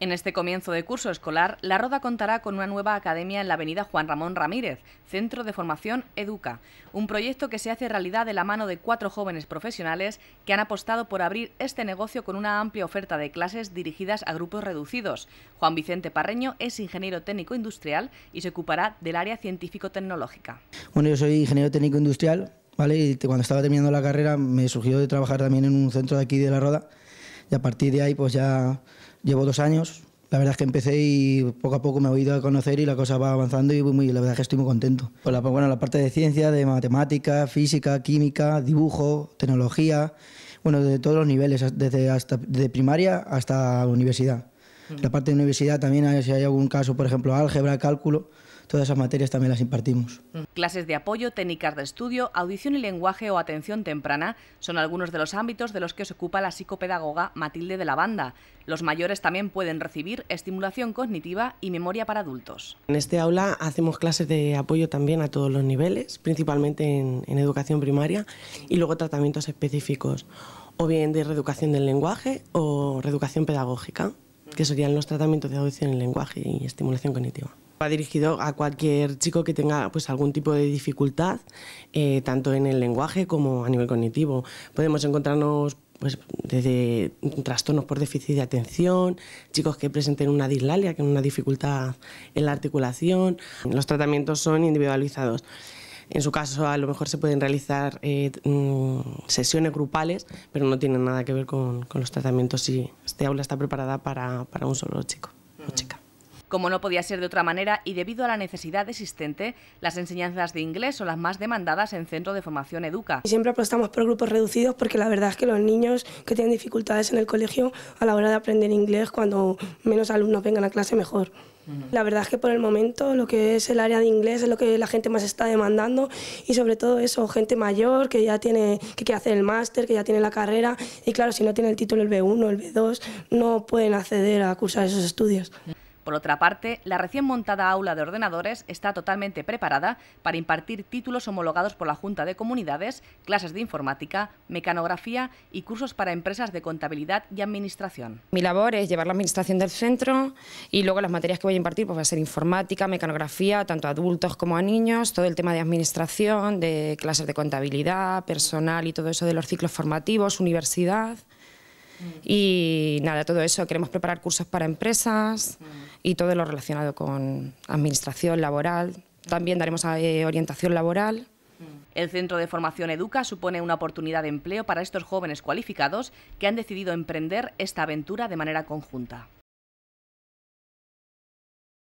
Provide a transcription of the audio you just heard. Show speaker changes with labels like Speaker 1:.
Speaker 1: En este comienzo de curso escolar, La Roda contará con una nueva academia en la avenida Juan Ramón Ramírez, Centro de Formación Educa, un proyecto que se hace realidad de la mano de cuatro jóvenes profesionales que han apostado por abrir este negocio con una amplia oferta de clases dirigidas a grupos reducidos. Juan Vicente Parreño es ingeniero técnico industrial y se ocupará del área científico-tecnológica.
Speaker 2: Bueno, yo soy ingeniero técnico industrial, ¿vale? Y cuando estaba terminando la carrera me surgió de trabajar también en un centro de aquí de La Roda y a partir de ahí pues ya Llevo dos años. La verdad es que empecé y poco a poco me he ido a conocer y la cosa va avanzando y muy, la verdad es que estoy muy contento. Pues pues bueno, la parte de ciencia, de matemática, física, química, dibujo, tecnología, bueno, de todos los niveles, desde, hasta, desde primaria hasta universidad. La parte de universidad también, si hay algún caso, por ejemplo, álgebra, cálculo, todas esas materias también las impartimos.
Speaker 1: Clases de apoyo, técnicas de estudio, audición y lenguaje o atención temprana son algunos de los ámbitos de los que se ocupa la psicopedagoga Matilde de la Banda. Los mayores también pueden recibir estimulación cognitiva y memoria para adultos.
Speaker 3: En este aula hacemos clases de apoyo también a todos los niveles, principalmente en, educación primaria y luego tratamientos específicos o bien de reeducación del lenguaje o reeducación pedagógica, que serían los tratamientos de audición y lenguaje y estimulación cognitiva. Va dirigido a cualquier chico que tenga pues, algún tipo de dificultad, eh, tanto en el lenguaje como a nivel cognitivo. Podemos encontrarnos pues, desde trastornos por déficit de atención, chicos que presenten una dislalia, que es una dificultad en la articulación. Los tratamientos son individualizados. En su caso, a lo mejor se pueden realizar eh, mm, sesiones grupales, pero no tienen nada que ver con, los tratamientos si este aula está preparada para, para un solo chico.
Speaker 1: Como no podía ser de otra manera y debido a la necesidad existente, las enseñanzas de inglés son las más demandadas en Centro de Formación Educa.
Speaker 4: Siempre apostamos por grupos reducidos porque la verdad es que los niños que tienen dificultades en el colegio a la hora de aprender inglés, cuando menos alumnos vengan a clase, mejor. La verdad es que por el momento lo que es el área de inglés es lo que la gente más está demandando y sobre todo eso, gente mayor que ya tiene que hacer el máster, que ya tiene la carrera y claro, si no tiene el título el B1, el B2, no pueden acceder a cursar esos estudios.
Speaker 1: Por otra parte, la recién montada aula de ordenadores está totalmente preparada para impartir títulos homologados por la Junta de Comunidades, clases de informática, mecanografía y cursos para empresas de contabilidad y administración.
Speaker 5: Mi labor es llevar la administración del centro y luego las materias que voy a impartir pues va a ser informática, mecanografía, tanto a adultos como a niños, todo el tema de administración, de clases de contabilidad, personal y todo eso de los ciclos formativos, universidad. Y nada, todo eso, queremos preparar cursos para empresas y todo lo relacionado con administración laboral. También daremos eh, orientación laboral.
Speaker 1: El Centro de Formación Educa supone una oportunidad de empleo para estos jóvenes cualificados que han decidido emprender esta aventura de manera conjunta.